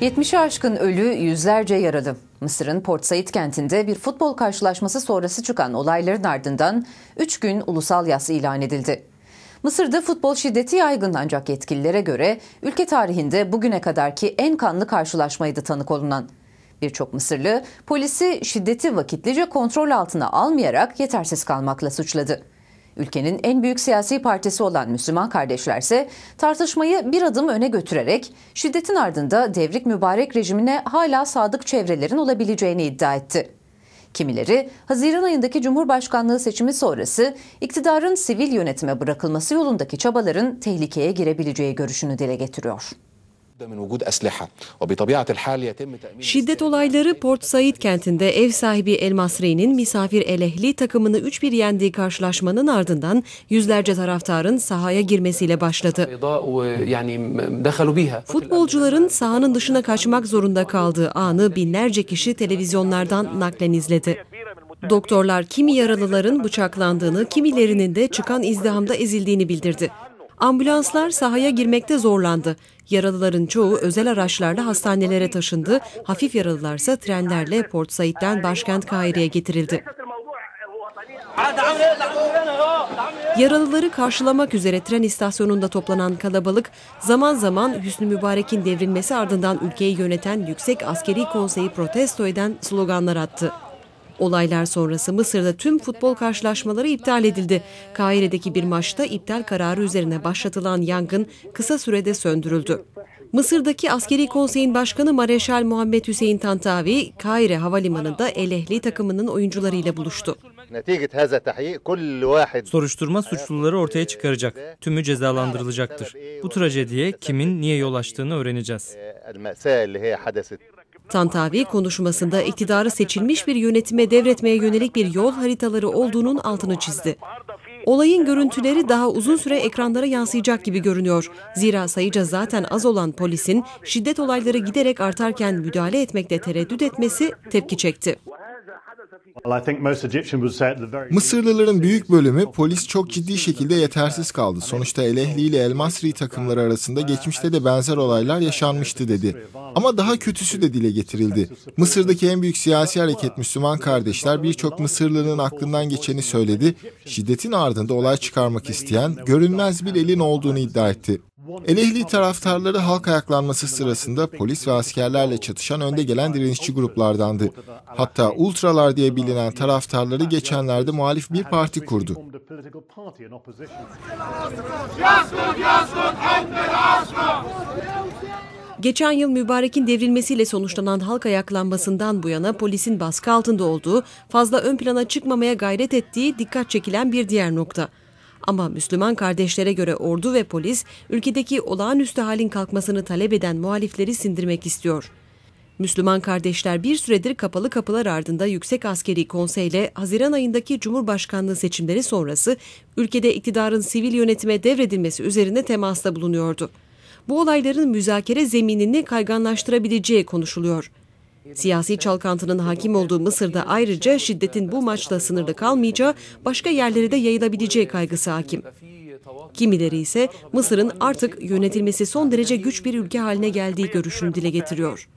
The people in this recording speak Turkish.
70'i aşkın ölü, yüzlerce yaralı. Mısır'ın Port Said kentinde bir futbol karşılaşması sonrası çıkan olayların ardından 3 gün ulusal yas ilan edildi. Mısır'da futbol şiddeti yaygın ancak yetkililere göre ülke tarihinde bugüne kadarki en kanlı karşılaşmaydı tanık olunan. Birçok Mısırlı polisi şiddeti vakitlice kontrol altına almayarak yetersiz kalmakla suçladı. Ülkenin en büyük siyasi partisi olan Müslüman kardeşlerse tartışmayı bir adım öne götürerek şiddetin ardında devrik mübarek rejimine hala sadık çevrelerin olabileceğini iddia etti. Kimileri Haziran ayındaki Cumhurbaşkanlığı seçimi sonrası iktidarın sivil yönetime bırakılması yolundaki çabaların tehlikeye girebileceği görüşünü dile getiriyor. Şiddet olayları Port Said kentinde ev sahibi El Masri'nin misafir El Ehli takımını 3-1 yendiği karşılaşmanın ardından yüzlerce taraftarın sahaya girmesiyle başladı. Futbolcuların sahanın dışına kaçmak zorunda kaldığı anı binlerce kişi televizyonlardan naklen izledi. Doktorlar kimi yaralıların bıçaklandığını, kimilerinin de çıkan izdihamda ezildiğini bildirdi. Ambulanslar sahaya girmekte zorlandı. Yaralıların çoğu özel araçlarla hastanelere taşındı. Hafif yaralılarsa trenlerle Port Said'den başkent Kahire'ye getirildi. Yaralıları karşılamak üzere tren istasyonunda toplanan kalabalık zaman zaman Hüsnü Mübarek'in devrilmesi ardından ülkeyi yöneten Yüksek Askeri Konseyi protesto eden sloganlar attı. Olaylar sonrası Mısır'da tüm futbol karşılaşmaları iptal edildi. Kahire'deki bir maçta iptal kararı üzerine başlatılan yangın kısa sürede söndürüldü. Mısır'daki Askeri Konsey'in Başkanı Mareşal Muhammed Hüseyin Tantavi, Kahire Havalimanı'nda El takımının oyuncularıyla buluştu. Soruşturma suçluları ortaya çıkaracak. Tümü cezalandırılacaktır. Bu trajediye kimin niye yol açtığını öğreneceğiz. Tantavi konuşmasında iktidarı seçilmiş bir yönetime devretmeye yönelik bir yol haritaları olduğunun altını çizdi. Olayın görüntüleri daha uzun süre ekranlara yansıyacak gibi görünüyor. Zira sayıca zaten az olan polisin şiddet olayları giderek artarken müdahale etmekte tereddüt etmesi tepki çekti. Mısırlıların büyük bölümü polis çok ciddi şekilde yetersiz kaldı. Sonuçta elehli ile El Masri takımları arasında geçmişte de benzer olaylar yaşanmıştı dedi. Ama daha kötüsü de dile getirildi. Mısır'daki en büyük siyasi hareket Müslüman kardeşler birçok Mısırlının aklından geçeni söyledi. Şiddetin ardında olay çıkarmak isteyen görünmez bir elin olduğunu iddia etti. Elehli taraftarları halk ayaklanması sırasında polis ve askerlerle çatışan önde gelen direnişçi gruplardandı. Hatta ultralar diye bilinen taraftarları geçenlerde muhalif bir parti kurdu. Geçen yıl Mübarek'in devrilmesiyle sonuçlanan halk ayaklanmasından bu yana polisin baskı altında olduğu, fazla ön plana çıkmamaya gayret ettiği dikkat çekilen bir diğer nokta. Ama Müslüman kardeşlere göre ordu ve polis ülkedeki olağanüstü halin kalkmasını talep eden muhalifleri sindirmek istiyor. Müslüman kardeşler bir süredir kapalı kapılar ardında Yüksek Askeri Konseyle Haziran ayındaki Cumhurbaşkanlığı seçimleri sonrası ülkede iktidarın sivil yönetime devredilmesi üzerine temasta bulunuyordu. Bu olayların müzakere zeminini kayganlaştırabileceği konuşuluyor. Siyasi çalkantının hakim olduğu Mısır'da ayrıca şiddetin bu maçla sınırlı kalmayacağı, başka yerlere de yayılabileceği kaygısı hakim. Kimileri ise Mısır'ın artık yönetilmesi son derece güç bir ülke haline geldiği görüşünü dile getiriyor.